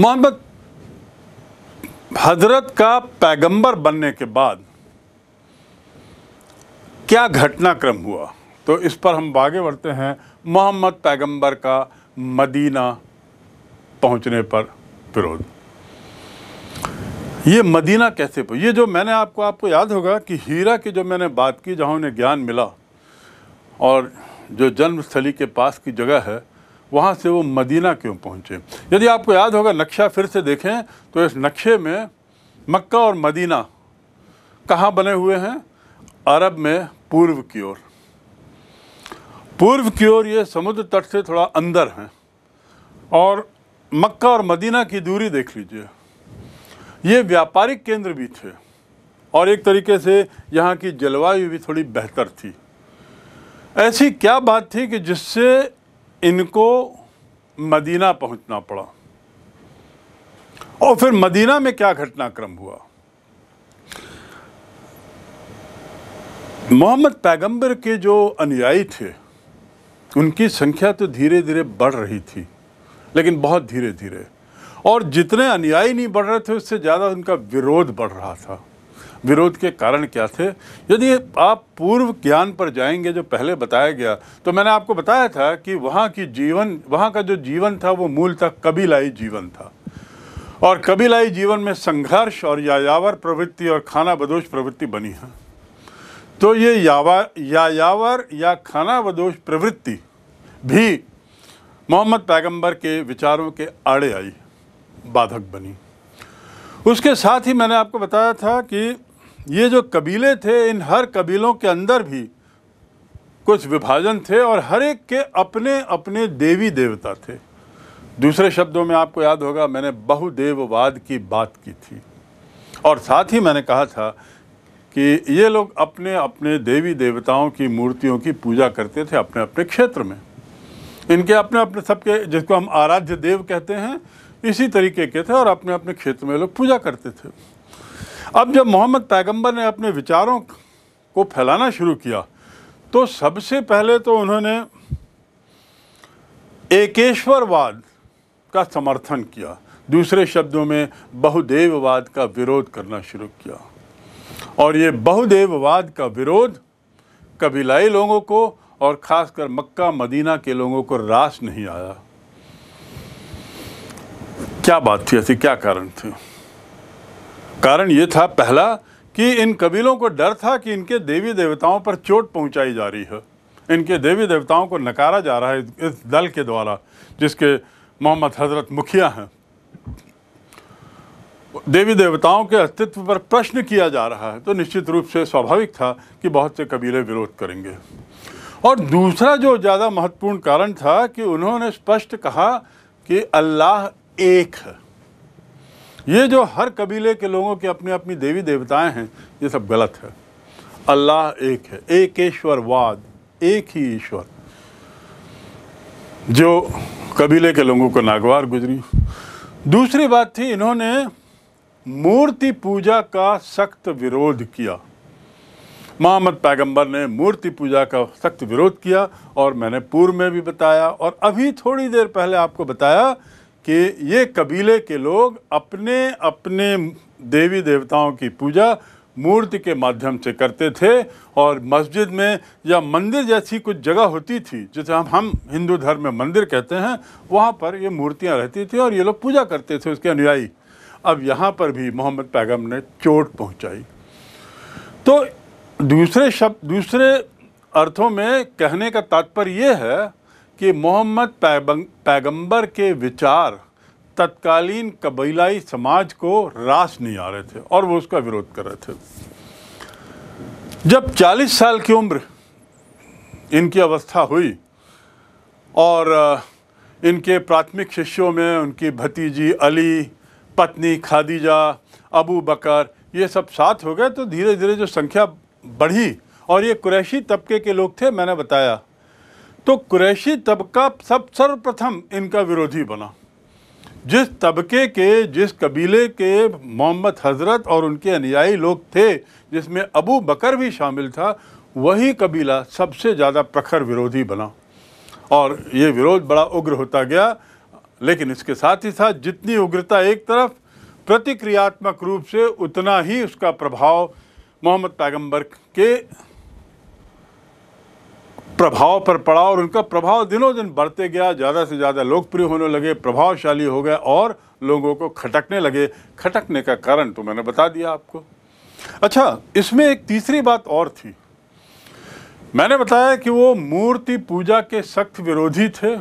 मोहम्मद हजरत का पैगंबर बनने के बाद क्या घटनाक्रम हुआ तो इस पर हम आगे बढ़ते हैं मोहम्मद पैगंबर का मदीना पहुंचने पर विरोध ये मदीना कैसे पर ये जो मैंने आपको आपको याद होगा कि हीरा की जो मैंने बात की जहाँ उन्हें ज्ञान मिला और जो जन्मस्थली के पास की जगह है वहाँ से वो मदीना क्यों पहुँचे यदि आपको याद होगा नक्शा फिर से देखें तो इस नक्शे में मक्का और मदीना कहाँ बने हुए हैं अरब में पूर्व की ओर पूर्व की ओर ये समुद्र तट से थोड़ा अंदर हैं और मक्का और मदीना की दूरी देख लीजिए ये व्यापारिक केंद्र भी थे और एक तरीके से यहाँ की जलवायु भी थोड़ी बेहतर थी ऐसी क्या बात थी कि जिससे इनको मदीना पहुंचना पड़ा और फिर मदीना में क्या घटनाक्रम हुआ मोहम्मद पैगंबर के जो अनुयायी थे उनकी संख्या तो धीरे धीरे बढ़ रही थी लेकिन बहुत धीरे धीरे और जितने अनुयायी नहीं बढ़ रहे थे उससे ज़्यादा उनका विरोध बढ़ रहा था विरोध के कारण क्या थे यदि आप पूर्व ज्ञान पर जाएंगे जो पहले बताया गया तो मैंने आपको बताया था कि वहाँ की जीवन वहाँ का जो जीवन था वो मूल था कबीलाई जीवन था और कबीलाई जीवन में संघर्ष और यायावर प्रवृत्ति और खाना बदोश प्रवृत्ति बनी है तो ये यावा यायावर या खाना बदोश प्रवृत्ति भी मोहम्मद पैगंबर के विचारों के आड़े आई बाधक बनी उसके साथ ही मैंने आपको बताया था कि ये जो कबीले थे इन हर कबीलों के अंदर भी कुछ विभाजन थे और हर एक के अपने अपने देवी देवता थे दूसरे शब्दों में आपको याद होगा मैंने बहुदेववाद की बात की थी और साथ ही मैंने कहा था कि ये लोग अपने अपने देवी देवताओं की मूर्तियों की पूजा करते थे अपने अपने क्षेत्र में इनके अपने अपने सबके जिसको हम आराध्य देव कहते हैं इसी तरीके के थे और अपने अपने क्षेत्र में लोग पूजा करते थे अब जब मोहम्मद पैगंबर ने अपने विचारों को फैलाना शुरू किया तो सबसे पहले तो उन्होंने एकेश्वरवाद का समर्थन किया दूसरे शब्दों में बहुदेववाद का विरोध करना शुरू किया और ये बहुदेववाद का विरोध कबीलाई लोगों को और ख़ासकर मक्का मदीना के लोगों को रास नहीं आया क्या बात थी ऐसी क्या कारण थे कारण ये था पहला कि इन कबीलों को डर था कि इनके देवी देवताओं पर चोट पहुंचाई जा रही है इनके देवी देवताओं को नकारा जा रहा है इस दल के द्वारा जिसके मोहम्मद हजरत मुखिया हैं देवी देवताओं के अस्तित्व पर प्रश्न किया जा रहा है तो निश्चित रूप से स्वाभाविक था कि बहुत से कबीले विरोध करेंगे और दूसरा जो ज़्यादा महत्वपूर्ण कारण था कि उन्होंने स्पष्ट कहा कि अल्लाह एक है ये जो हर कबीले के लोगों के अपनी अपनी देवी देवताएं हैं ये सब गलत है अल्लाह एक है एकेश्वरवाद एक ही ईश्वर जो कबीले के लोगों को नागवार गुजरी दूसरी बात थी इन्होंने मूर्ति पूजा का सख्त विरोध किया मोहम्मद पैगंबर ने मूर्ति पूजा का सख्त विरोध किया और मैंने पूर्व में भी बताया और अभी थोड़ी देर पहले आपको बताया कि ये कबीले के लोग अपने अपने देवी देवताओं की पूजा मूर्ति के माध्यम से करते थे और मस्जिद में या मंदिर जैसी कुछ जगह होती थी जिसे हम हम हिंदू धर्म में मंदिर कहते हैं वहाँ पर ये मूर्तियाँ रहती थी और ये लोग पूजा करते थे उसके अनुयायी अब यहाँ पर भी मोहम्मद पैगम ने चोट पहुँचाई तो दूसरे शब्द दूसरे अर्थों में कहने का तात्पर्य ये है कि मोहम्मद पैगंबर के विचार तत्कालीन कबीलाई समाज को रास नहीं आ रहे थे और वो उसका विरोध कर रहे थे जब 40 साल की उम्र इनकी अवस्था हुई और इनके प्राथमिक शिष्यों में उनकी भतीजी अली पत्नी खादीजा अबू बकर ये सब साथ हो गए तो धीरे धीरे जो संख्या बढ़ी और ये कुरैशी तबके के लोग थे मैंने बताया तो कुरैशी तबका सब सर्वप्रथम इनका विरोधी बना जिस तबके के जिस कबीले के मोहम्मद हजरत और उनके अनुयायी लोग थे जिसमें अबू बकर भी शामिल था वही कबीला सबसे ज़्यादा प्रखर विरोधी बना और ये विरोध बड़ा उग्र होता गया लेकिन इसके साथ ही साथ जितनी उग्रता एक तरफ प्रतिक्रियात्मक रूप से उतना ही उसका प्रभाव मोहम्मद पैगंबर के प्रभाव पर पड़ा और उनका प्रभाव दिनों दिन बढ़ते गया ज़्यादा से ज़्यादा लोकप्रिय होने लगे प्रभावशाली हो गए और लोगों को खटकने लगे खटकने का कारण तो मैंने बता दिया आपको अच्छा इसमें एक तीसरी बात और थी मैंने बताया कि वो मूर्ति पूजा के सख्त विरोधी थे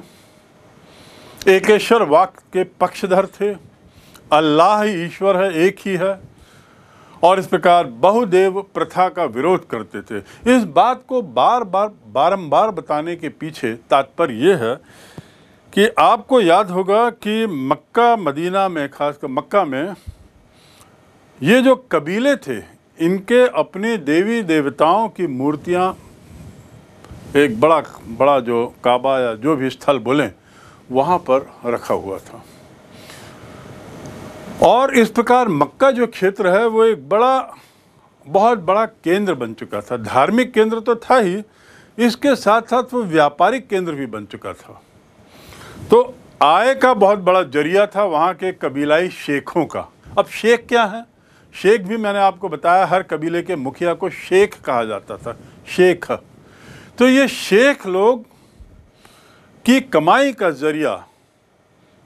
एकेश्वर वाक्य के पक्षधर थे अल्लाह ही ईश्वर है एक ही है और इस प्रकार बहुदेव प्रथा का विरोध करते थे इस बात को बार बार बारंबार बताने के पीछे तात्पर्य यह है कि आपको याद होगा कि मक्का मदीना में खासकर मक्का में ये जो कबीले थे इनके अपने देवी देवताओं की मूर्तियाँ एक बड़ा बड़ा जो काबा या जो भी स्थल बोलें वहाँ पर रखा हुआ था और इस प्रकार मक्का जो क्षेत्र है वो एक बड़ा बहुत बड़ा केंद्र बन चुका था धार्मिक केंद्र तो था ही इसके साथ साथ वो व्यापारिक केंद्र भी बन चुका था तो आय का बहुत बड़ा जरिया था वहाँ के कबीलाई शेखों का अब शेख क्या है शेख भी मैंने आपको बताया हर कबीले के मुखिया को शेख कहा जाता था शेख तो ये शेख लोग की कमाई का जरिया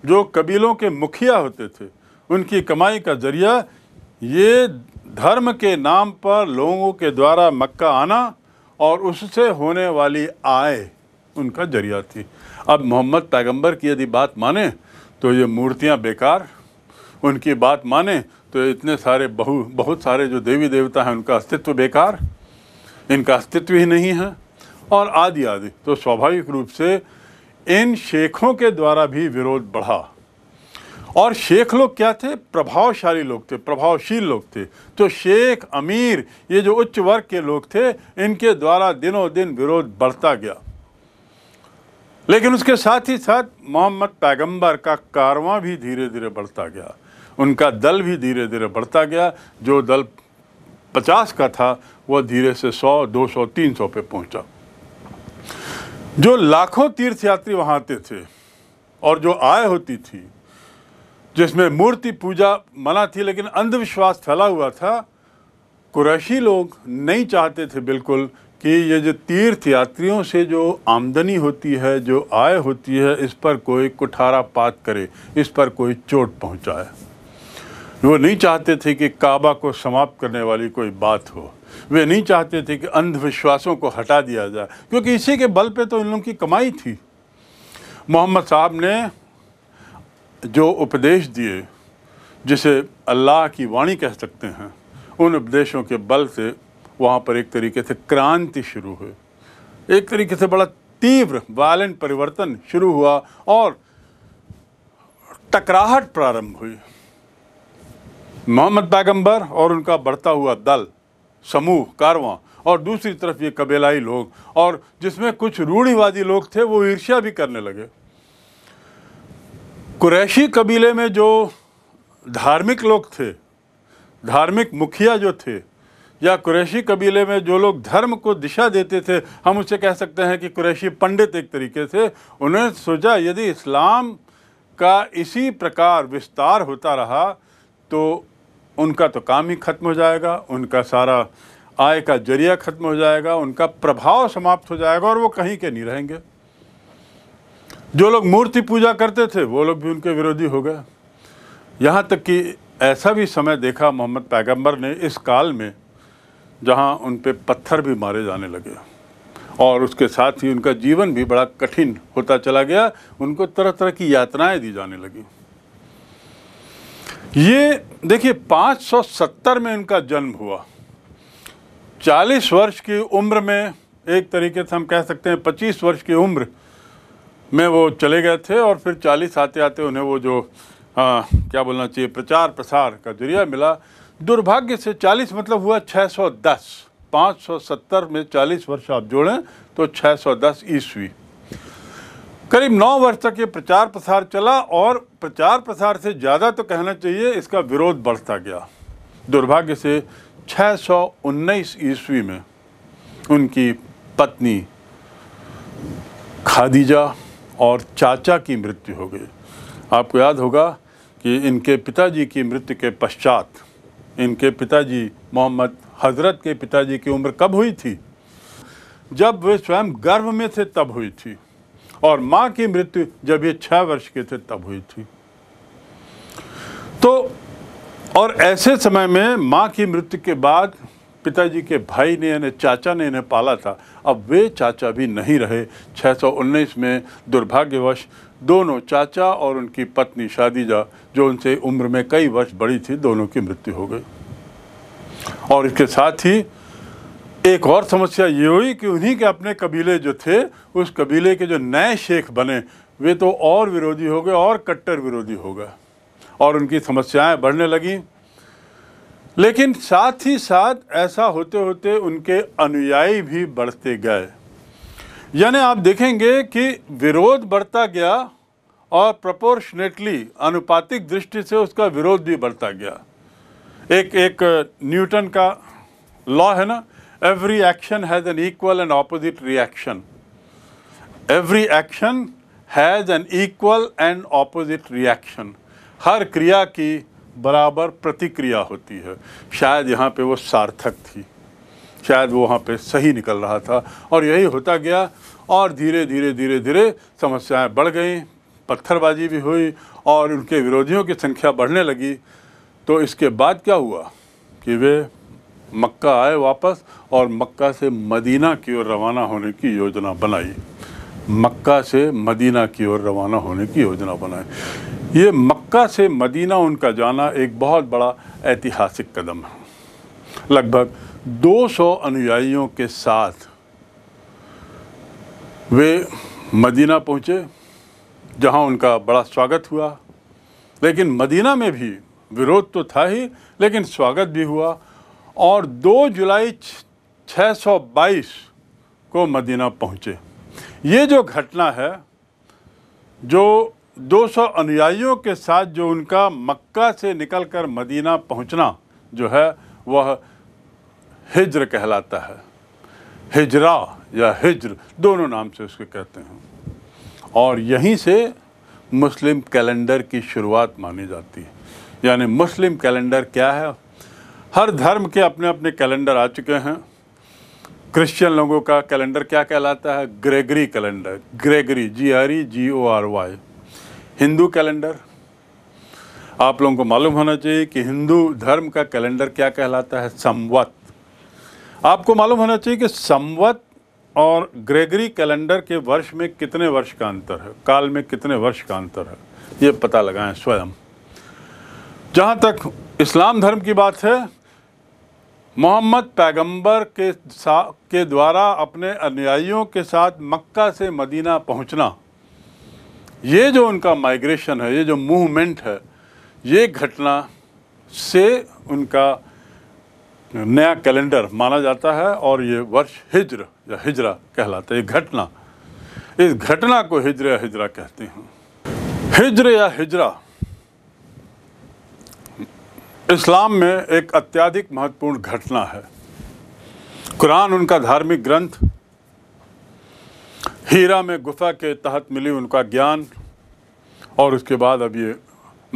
जो कबीलों के मुखिया होते थे उनकी कमाई का जरिया ये धर्म के नाम पर लोगों के द्वारा मक्का आना और उससे होने वाली आय उनका जरिया थी अब मोहम्मद पैगंबर की यदि बात माने तो ये मूर्तियाँ बेकार उनकी बात माने तो इतने सारे बहु बहुत सारे जो देवी देवता हैं उनका अस्तित्व बेकार इनका अस्तित्व ही नहीं है और आदि आदि तो स्वाभाविक रूप से इन शेखों के द्वारा भी विरोध बढ़ा और शेख लोग क्या थे प्रभावशाली लोग थे प्रभावशील लोग थे तो शेख अमीर ये जो उच्च वर्ग के लोग थे इनके द्वारा दिनों दिन विरोध बढ़ता गया लेकिन उसके साथ ही साथ मोहम्मद पैगंबर का कारवां भी धीरे धीरे बढ़ता गया उनका दल भी धीरे धीरे बढ़ता गया जो दल पचास का था वह धीरे से सौ दो सौ तीन सौ पे पहुंचा जो लाखों तीर्थयात्री वहाँ आते थे और जो आय होती थी जिसमें मूर्ति पूजा मना थी लेकिन अंधविश्वास फैला हुआ था कुरैशी लोग नहीं चाहते थे बिल्कुल कि ये जो तीर्थ यात्रियों से जो आमदनी होती है जो आय होती है इस पर कोई कुठारा पात करे इस पर कोई चोट पहुंचाए वो नहीं चाहते थे कि काबा को समाप्त करने वाली कोई बात हो वे नहीं चाहते थे कि अंधविश्वासों को हटा दिया जाए क्योंकि इसी के बल पे तो इन लोगों की कमाई थी मोहम्मद साहब ने जो उपदेश दिए जिसे अल्लाह की वाणी कह सकते हैं उन उपदेशों के बल से वहाँ पर एक तरीके से क्रांति शुरू हुई एक तरीके से बड़ा तीव्र वायलेंट परिवर्तन शुरू हुआ और टकराहट प्रारंभ हुई मोहम्मद पैगंबर और उनका बढ़ता हुआ दल समूह कारवां और दूसरी तरफ ये कबीलाई लोग और जिसमें कुछ रूढ़ीवादी लोग थे वो ईर्ष्या भी करने लगे कुरैशी कबीले में जो धार्मिक लोग थे धार्मिक मुखिया जो थे या कुरैशी कबीले में जो लोग धर्म को दिशा देते थे हम उसे कह सकते हैं कि कुरैशी पंडित एक तरीके से उन्होंने सोचा यदि इस्लाम का इसी प्रकार विस्तार होता रहा तो उनका तो काम ही खत्म हो जाएगा उनका सारा आय का जरिया खत्म हो जाएगा उनका प्रभाव समाप्त हो जाएगा और वो कहीं के नहीं रहेंगे जो लोग मूर्ति पूजा करते थे वो लोग भी उनके विरोधी हो गए यहाँ तक कि ऐसा भी समय देखा मोहम्मद पैगंबर ने इस काल में जहाँ उन पर पत्थर भी मारे जाने लगे और उसके साथ ही उनका जीवन भी बड़ा कठिन होता चला गया उनको तरह तरह की यात्राएं दी जाने लगी ये देखिए 570 में इनका जन्म हुआ 40 वर्ष की उम्र में एक तरीके से हम कह सकते हैं 25 वर्ष की उम्र में वो चले गए थे और फिर चालीस आते आते उन्हें वो जो आ, हाँ, क्या बोलना चाहिए प्रचार प्रसार का जरिया मिला दुर्भाग्य से चालीस मतलब हुआ छः सौ दस पाँच सौ सत्तर में चालीस वर्ष आप जोड़ें तो छः सौ दस ईस्वी करीब नौ वर्ष तक ये प्रचार प्रसार चला और प्रचार प्रसार से ज़्यादा तो कहना चाहिए इसका विरोध बढ़ता गया दुर्भाग्य से उन्नीस ईस्वी में उनकी पत्नी खादीजा और चाचा की मृत्यु हो गई आपको याद होगा कि इनके पिताजी की मृत्यु के पश्चात इनके पिताजी मोहम्मद हजरत के पिताजी की उम्र कब हुई थी जब वे स्वयं गर्भ में थे तब हुई थी और माँ की मृत्यु जब ये छः वर्ष के थे तब हुई थी तो और ऐसे समय में माँ की मृत्यु के बाद पिताजी के भाई ने यानी चाचा ने इन्हें पाला था अब वे चाचा भी नहीं रहे 619 में दुर्भाग्यवश दोनों चाचा और उनकी पत्नी शादीजा जो उनसे उम्र में कई वर्ष बड़ी थी दोनों की मृत्यु हो गई और इसके साथ ही एक और समस्या ये हुई कि उन्हीं के अपने कबीले जो थे उस कबीले के जो नए शेख बने वे तो और विरोधी हो गए और कट्टर विरोधी हो गए और उनकी समस्याएं बढ़ने लगीं लेकिन साथ ही साथ ऐसा होते होते उनके अनुयायी भी बढ़ते गए यानी आप देखेंगे कि विरोध बढ़ता गया और प्रपोर्शनेटली अनुपातिक दृष्टि से उसका विरोध भी बढ़ता गया एक एक न्यूटन का लॉ है ना every action has an equal and opposite reaction every action has an equal and opposite reaction हर क्रिया की बराबर प्रतिक्रिया होती है शायद यहाँ पे वो सार्थक थी शायद वो वहाँ पे सही निकल रहा था और यही होता गया और धीरे धीरे धीरे धीरे समस्याएं बढ़ गईं पत्थरबाजी भी हुई और उनके विरोधियों की संख्या बढ़ने लगी तो इसके बाद क्या हुआ कि वे मक्का आए वापस और मक्का से मदीना की ओर रवाना होने की योजना बनाई मक्का से मदीना की ओर रवाना होने की योजना बनाई ये मक्का से मदीना उनका जाना एक बहुत बड़ा ऐतिहासिक कदम है लगभग 200 अनुयायियों के साथ वे मदीना पहुँचे जहाँ उनका बड़ा स्वागत हुआ लेकिन मदीना में भी विरोध तो था ही लेकिन स्वागत भी हुआ और 2 जुलाई 622 को मदीना पहुँचे ये जो घटना है जो 200 अनुयायियों के साथ जो उनका मक्का से निकलकर मदीना पहुंचना जो है वह हिज्र कहलाता है हिजरा या हिज्र दोनों नाम से उसको कहते हैं और यहीं से मुस्लिम कैलेंडर की शुरुआत मानी जाती है यानी मुस्लिम कैलेंडर क्या है हर धर्म के अपने अपने कैलेंडर आ चुके हैं क्रिश्चियन लोगों का कैलेंडर क्या कहलाता है Gregory calendar Gregory G R E G O R Y हिंदू कैलेंडर आप लोगों को मालूम होना चाहिए कि हिंदू धर्म का कैलेंडर क्या कहलाता है संवत आपको मालूम होना चाहिए कि संवत और ग्रेगरी कैलेंडर के वर्ष में कितने वर्ष का अंतर है काल में कितने वर्ष का अंतर है ये पता लगाएं स्वयं जहाँ तक इस्लाम धर्म की बात है मोहम्मद पैगंबर के के द्वारा अपने अनुयायियों के साथ मक्का से मदीना पहुंचना ये जो उनका माइग्रेशन है ये जो मूवमेंट है ये घटना से उनका नया कैलेंडर माना जाता है और ये वर्ष हिजर या हिजरा कहलाता है ये घटना इस घटना को हिजर या हिजरा कहते हैं हिजर या हिजरा इस्लाम में एक अत्याधिक महत्वपूर्ण घटना है कुरान उनका धार्मिक ग्रंथ हीरा में गुफा के तहत मिली उनका ज्ञान और उसके बाद अब ये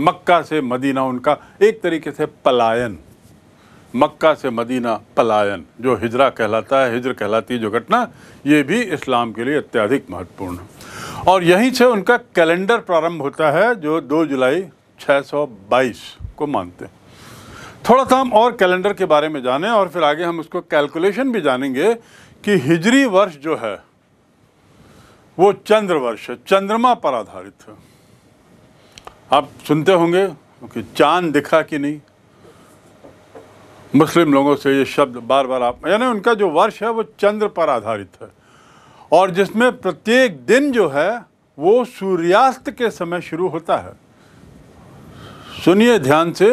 मक्का से मदीना उनका एक तरीके से पलायन मक्का से मदीना पलायन जो हिजरा कहलाता है हिजर कहलाती है जो घटना ये भी इस्लाम के लिए अत्याधिक महत्वपूर्ण और यहीं से उनका कैलेंडर प्रारंभ होता है जो 2 जुलाई 622 को मानते हैं थोड़ा सा हम और कैलेंडर के बारे में जानें और फिर आगे हम उसको कैलकुलेशन भी जानेंगे कि हिजरी वर्ष जो है वो चंद्र वर्ष चंद्रमा पर आधारित है आप सुनते होंगे कि चांद दिखा कि नहीं मुस्लिम लोगों से ये शब्द बार बार आप यानी उनका जो वर्ष है वो चंद्र पर आधारित है और जिसमें प्रत्येक दिन जो है वो सूर्यास्त के समय शुरू होता है सुनिए ध्यान से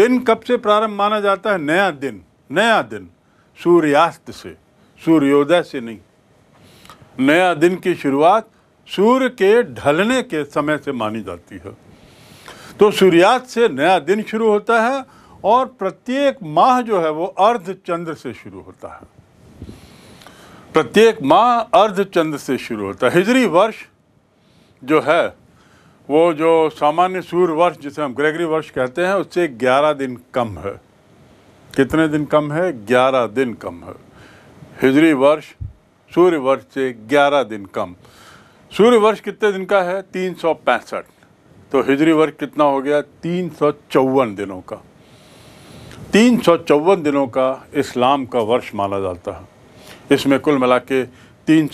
दिन कब से प्रारंभ माना जाता है नया दिन नया दिन सूर्यास्त से सूर्योदय से नहीं नया दिन की शुरुआत सूर्य के ढलने के समय से मानी जाती है तो सूर्यास्त से नया दिन शुरू होता है और प्रत्येक माह जो है वो अर्ध चंद्र से शुरू होता है प्रत्येक माह अर्ध चंद्र से शुरू होता है हिजरी वर्ष जो है वो जो सामान्य सूर्य वर्ष जिसे हम ग्रेगरी वर्ष कहते हैं उससे 11 दिन कम है कितने दिन कम है 11 दिन कम है हिजरी वर्ष सूर्य वर्ष से 11 दिन कम सूर्य वर्ष कितने दिन का है तीन तो हिजरी वर्ष कितना हो गया तीन दिनों का तीन दिनों का इस्लाम का वर्ष माना जाता है इसमें कुल मिला के तीन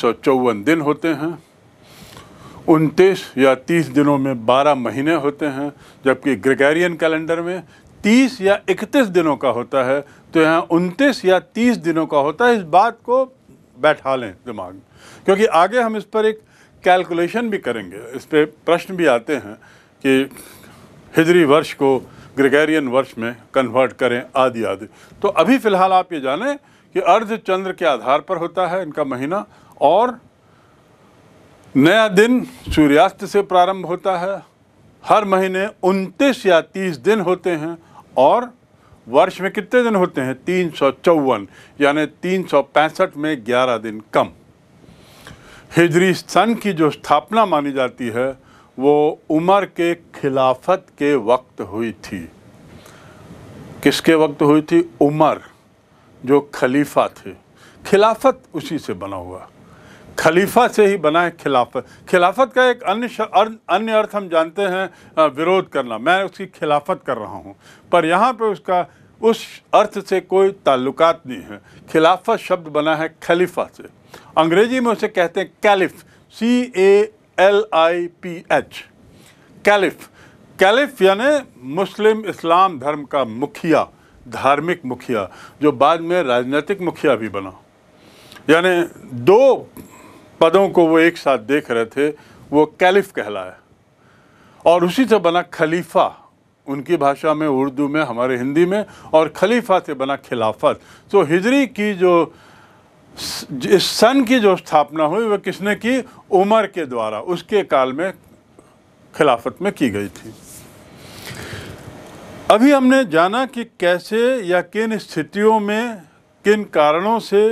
दिन होते हैं उनतीस या तीस दिनों में बारह महीने होते हैं जबकि ग्रेगेरियन कैलेंडर में तीस या इकतीस दिनों का होता है तो यहाँ उनतीस या तीस दिनों का होता है इस बात को बैठा लें दिमाग में क्योंकि आगे हम इस पर एक कैलकुलेशन भी करेंगे इस पर प्रश्न भी आते हैं कि हिजरी वर्ष को ग्रेगेरियन वर्ष में कन्वर्ट करें आदि आदि तो अभी फ़िलहाल आप ये जानें कि अर्ध चंद्र के आधार पर होता है इनका महीना और नया दिन सूर्यास्त से प्रारंभ होता है हर महीने उनतीस या तीस दिन होते हैं और वर्ष में कितने दिन होते हैं तीन सौ चौवन यानी तीन सौ पैंसठ में ग्यारह दिन कम हिजरी सन की जो स्थापना मानी जाती है वो उमर के खिलाफत के वक्त हुई थी किसके वक्त हुई थी उमर जो खलीफा थे खिलाफत उसी से बना हुआ खलीफा से ही बना है खिलाफत खिलाफत का एक अन्य अन्य अर्थ हम जानते हैं विरोध करना मैं उसकी खिलाफत कर रहा हूँ पर यहाँ पे उसका उस अर्थ से कोई ताल्लुकात नहीं है खिलाफत शब्द बना है खलीफा से अंग्रेजी में उसे कहते हैं caliph C A L I P H caliph caliph यानि मुस्लिम इस्लाम धर्म का मुखिया धार्मिक मुखिया जो बाद में राजनीतिक मुखिया भी बना यानी दो पदों को वो एक साथ देख रहे थे वो कैलिफ कहलाया और उसी से बना खलीफा उनकी भाषा में उर्दू में हमारे हिंदी में और खलीफा से बना खिलाफत तो हिजरी की जो इस सन की जो स्थापना हुई वह किसने की उमर के द्वारा उसके काल में खिलाफत में की गई थी अभी हमने जाना कि कैसे या किन स्थितियों में किन कारणों से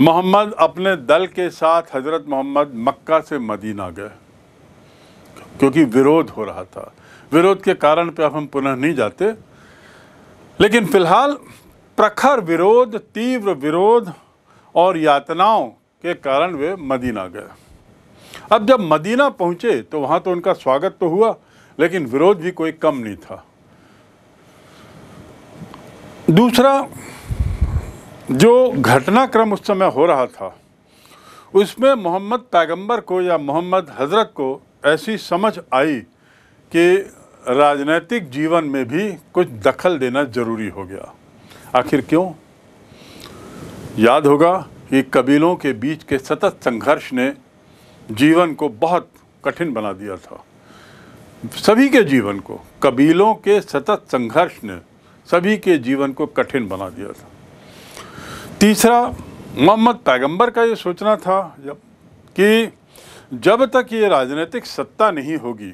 मोहम्मद अपने दल के साथ हज़रत मोहम्मद मक्का से मदीना गए क्योंकि विरोध हो रहा था विरोध के कारण पे अब हम पुनः नहीं जाते लेकिन फ़िलहाल प्रखर विरोध तीव्र विरोध और यातनाओं के कारण वे मदीना गए अब जब मदीना पहुंचे तो वहां तो उनका स्वागत तो हुआ लेकिन विरोध भी कोई कम नहीं था दूसरा जो घटनाक्रम उस समय हो रहा था उसमें मोहम्मद पैगंबर को या मोहम्मद हजरत को ऐसी समझ आई कि राजनीतिक जीवन में भी कुछ दखल देना ज़रूरी हो गया आखिर क्यों याद होगा कि कबीलों के बीच के सतत संघर्ष ने जीवन को बहुत कठिन बना दिया था सभी के जीवन को कबीलों के सतत संघर्ष ने सभी के जीवन को कठिन बना दिया था तीसरा मोहम्मद पैगंबर का ये सोचना था जब कि जब तक ये राजनीतिक सत्ता नहीं होगी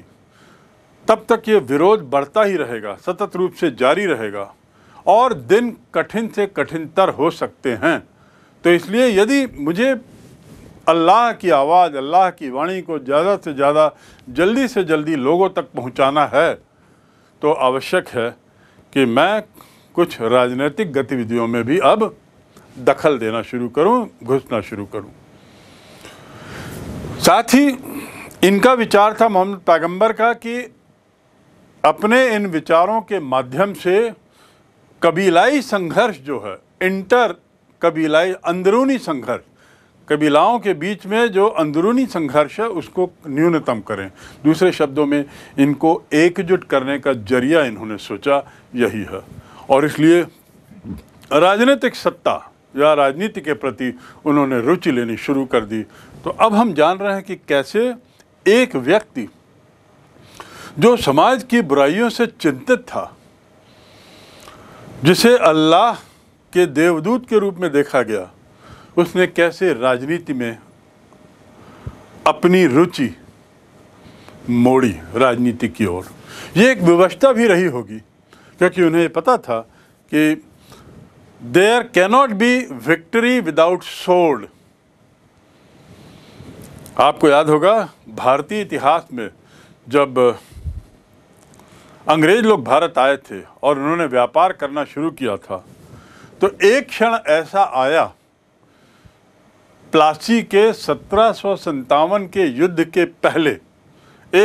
तब तक ये विरोध बढ़ता ही रहेगा सतत रूप से जारी रहेगा और दिन कठिन से कठिनतर हो सकते हैं तो इसलिए यदि मुझे अल्लाह की आवाज़ अल्लाह की वाणी को ज़्यादा से ज़्यादा जल्दी से जल्दी लोगों तक पहुंचाना है तो आवश्यक है कि मैं कुछ राजनीतिक गतिविधियों में भी अब दखल देना शुरू करूं घुसना शुरू करूं साथ ही इनका विचार था मोहम्मद पैगंबर का कि अपने इन विचारों के माध्यम से कबीलाई संघर्ष जो है इंटर कबीलाई अंदरूनी संघर्ष कबीलाओं के बीच में जो अंदरूनी संघर्ष है उसको न्यूनतम करें दूसरे शब्दों में इनको एकजुट करने का जरिया इन्होंने सोचा यही है और इसलिए राजनीतिक सत्ता या राजनीति के प्रति उन्होंने रुचि लेनी शुरू कर दी तो अब हम जान रहे हैं कि कैसे एक व्यक्ति जो समाज की बुराइयों से चिंतित था जिसे अल्लाह के देवदूत के रूप में देखा गया उसने कैसे राजनीति में अपनी रुचि मोड़ी राजनीति की ओर ये एक व्यवस्था भी रही होगी क्योंकि उन्हें पता था कि there cannot be victory without sword आपको याद होगा भारतीय इतिहास में जब अंग्रेज लोग भारत आए थे और उन्होंने व्यापार करना शुरू किया था तो एक क्षण ऐसा आया प्लासी के सत्रह के युद्ध के पहले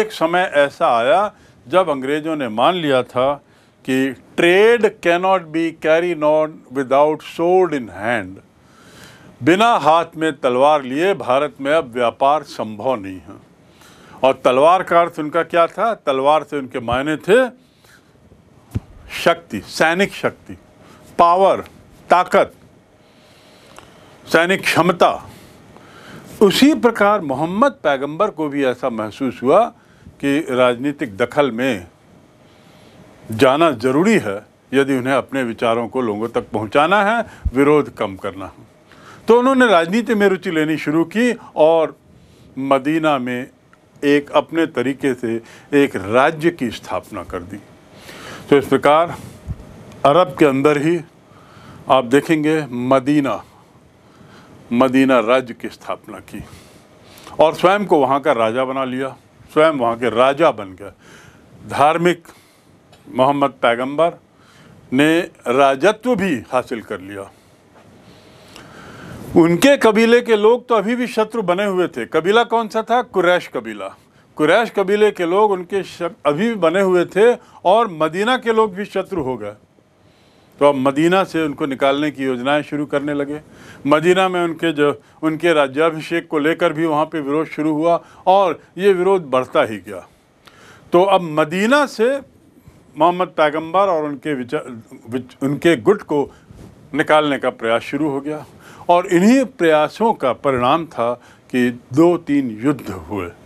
एक समय ऐसा आया जब अंग्रेज़ों ने मान लिया था कि trade cannot be carried on without sword in hand बिना हाथ में तलवार लिए भारत में अब व्यापार संभव नहीं है और तलवार का अर्थ उनका क्या था तलवार से उनके मायने थे शक्ति सैनिक शक्ति पावर ताकत सैनिक क्षमता उसी प्रकार मोहम्मद पैगंबर को भी ऐसा महसूस हुआ कि राजनीतिक दखल में जाना जरूरी है यदि उन्हें अपने विचारों को लोगों तक पहुंचाना है विरोध कम करना है तो उन्होंने राजनीति में रुचि लेनी शुरू की और मदीना में एक अपने तरीके से एक राज्य की स्थापना कर दी तो इस प्रकार अरब के अंदर ही आप देखेंगे मदीना मदीना राज्य की स्थापना की और स्वयं को वहाँ का राजा बना लिया स्वयं वहाँ के राजा बन गया धार्मिक मोहम्मद पैगंबर ने राजत्व भी हासिल कर लिया उनके कबीले के लोग तो अभी भी शत्रु बने हुए थे कबीला कौन सा था कुरैश कबीला कुरैश कबीले के लोग उनके अभी भी बने हुए थे और मदीना के लोग भी शत्रु हो गए तो अब मदीना से उनको निकालने की योजनाएं शुरू करने लगे मदीना में उनके जो उनके राज्याभिषेक को लेकर भी वहाँ पे विरोध शुरू हुआ और ये विरोध बढ़ता ही गया तो अब मदीना से मोहम्मद पैगंबर और उनके विचार उनके गुट को निकालने का प्रयास शुरू हो गया और इन्हीं प्रयासों का परिणाम था कि दो तीन युद्ध हुए